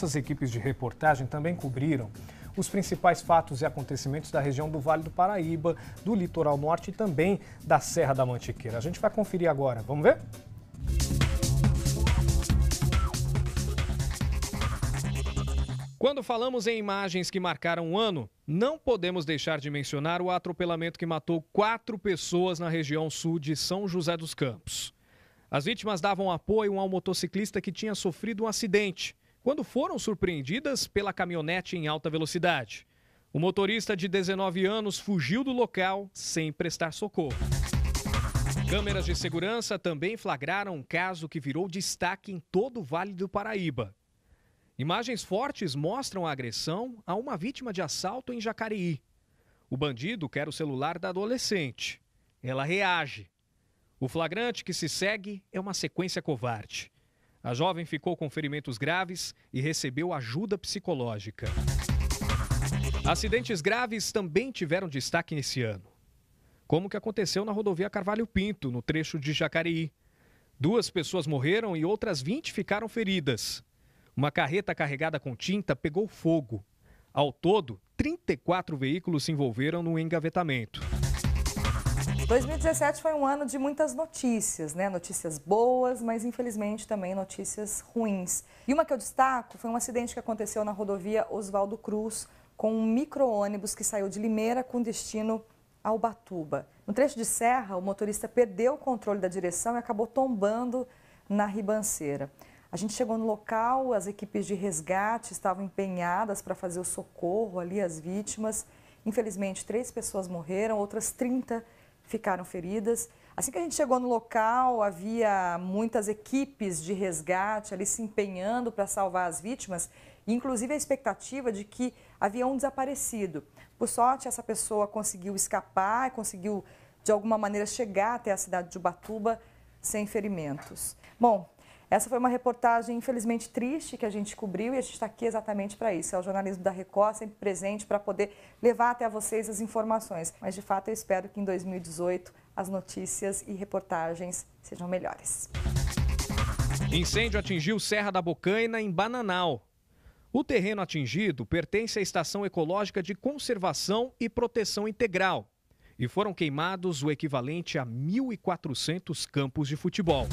Essas equipes de reportagem também cobriram os principais fatos e acontecimentos da região do Vale do Paraíba, do Litoral Norte e também da Serra da Mantiqueira. A gente vai conferir agora. Vamos ver? Quando falamos em imagens que marcaram um ano, não podemos deixar de mencionar o atropelamento que matou quatro pessoas na região sul de São José dos Campos. As vítimas davam apoio a um motociclista que tinha sofrido um acidente quando foram surpreendidas pela caminhonete em alta velocidade. O motorista de 19 anos fugiu do local sem prestar socorro. Câmeras de segurança também flagraram um caso que virou destaque em todo o Vale do Paraíba. Imagens fortes mostram a agressão a uma vítima de assalto em Jacareí. O bandido quer o celular da adolescente. Ela reage. O flagrante que se segue é uma sequência covarde. A jovem ficou com ferimentos graves e recebeu ajuda psicológica. Acidentes graves também tiveram destaque nesse ano, como o que aconteceu na rodovia Carvalho Pinto, no trecho de Jacareí. Duas pessoas morreram e outras 20 ficaram feridas. Uma carreta carregada com tinta pegou fogo. Ao todo, 34 veículos se envolveram no engavetamento. 2017 foi um ano de muitas notícias, né? Notícias boas, mas infelizmente também notícias ruins. E uma que eu destaco foi um acidente que aconteceu na rodovia Oswaldo Cruz com um micro-ônibus que saiu de Limeira com destino a Ubatuba. No trecho de serra, o motorista perdeu o controle da direção e acabou tombando na ribanceira. A gente chegou no local, as equipes de resgate estavam empenhadas para fazer o socorro ali às vítimas. Infelizmente, três pessoas morreram, outras 30 ficaram feridas. Assim que a gente chegou no local, havia muitas equipes de resgate ali se empenhando para salvar as vítimas, inclusive a expectativa de que havia um desaparecido. Por sorte, essa pessoa conseguiu escapar, conseguiu de alguma maneira chegar até a cidade de Ubatuba sem ferimentos. Bom, essa foi uma reportagem, infelizmente, triste que a gente cobriu e a gente está aqui exatamente para isso. É o jornalismo da Record sempre presente para poder levar até vocês as informações. Mas, de fato, eu espero que em 2018 as notícias e reportagens sejam melhores. Incêndio atingiu Serra da Bocaina, em Bananal. O terreno atingido pertence à Estação Ecológica de Conservação e Proteção Integral e foram queimados o equivalente a 1.400 campos de futebol.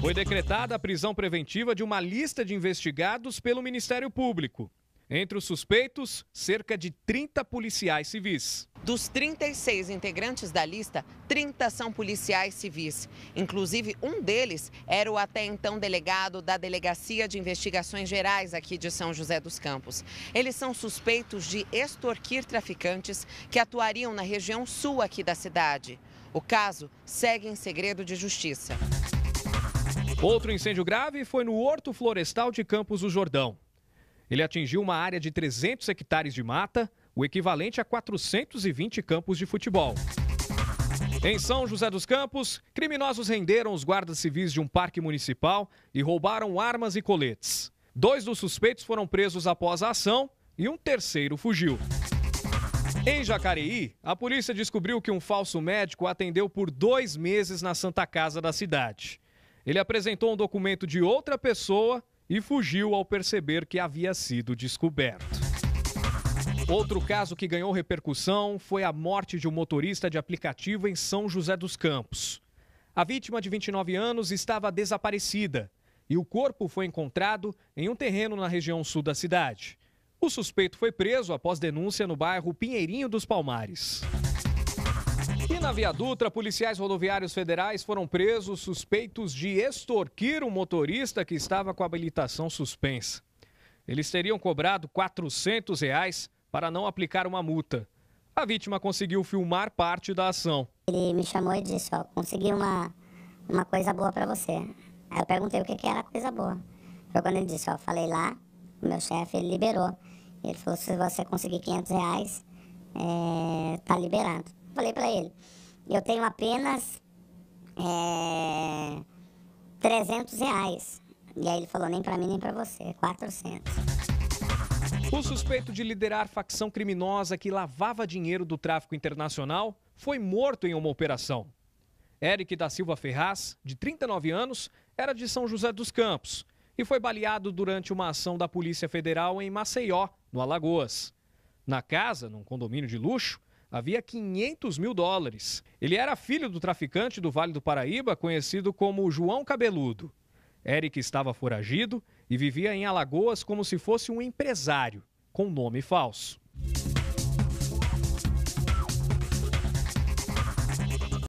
Foi decretada a prisão preventiva de uma lista de investigados pelo Ministério Público. Entre os suspeitos, cerca de 30 policiais civis. Dos 36 integrantes da lista, 30 são policiais civis. Inclusive, um deles era o até então delegado da Delegacia de Investigações Gerais aqui de São José dos Campos. Eles são suspeitos de extorquir traficantes que atuariam na região sul aqui da cidade. O caso segue em segredo de justiça. Outro incêndio grave foi no Horto Florestal de Campos do Jordão. Ele atingiu uma área de 300 hectares de mata, o equivalente a 420 campos de futebol. Em São José dos Campos, criminosos renderam os guardas civis de um parque municipal e roubaram armas e coletes. Dois dos suspeitos foram presos após a ação e um terceiro fugiu. Em Jacareí, a polícia descobriu que um falso médico atendeu por dois meses na Santa Casa da cidade. Ele apresentou um documento de outra pessoa e fugiu ao perceber que havia sido descoberto. Outro caso que ganhou repercussão foi a morte de um motorista de aplicativo em São José dos Campos. A vítima de 29 anos estava desaparecida e o corpo foi encontrado em um terreno na região sul da cidade. O suspeito foi preso após denúncia no bairro Pinheirinho dos Palmares. E na Via Dutra, policiais rodoviários federais foram presos suspeitos de extorquir um motorista que estava com a habilitação suspensa. Eles teriam cobrado R$ 400 reais para não aplicar uma multa. A vítima conseguiu filmar parte da ação. Ele me chamou e disse, ó, consegui uma, uma coisa boa para você. Aí eu perguntei o que, que era coisa boa. Foi quando ele disse, ó, falei lá, o meu chefe liberou. Ele falou, se você conseguir 500 é, eh, tá liberado falei para ele: eu tenho apenas é, 300 reais. E aí ele falou: nem para mim, nem para você, 400. O suspeito de liderar facção criminosa que lavava dinheiro do tráfico internacional foi morto em uma operação. Eric da Silva Ferraz, de 39 anos, era de São José dos Campos e foi baleado durante uma ação da Polícia Federal em Maceió, no Alagoas. Na casa, num condomínio de luxo, havia 500 mil dólares. Ele era filho do traficante do Vale do Paraíba, conhecido como João Cabeludo. Eric estava foragido e vivia em Alagoas como se fosse um empresário, com nome falso.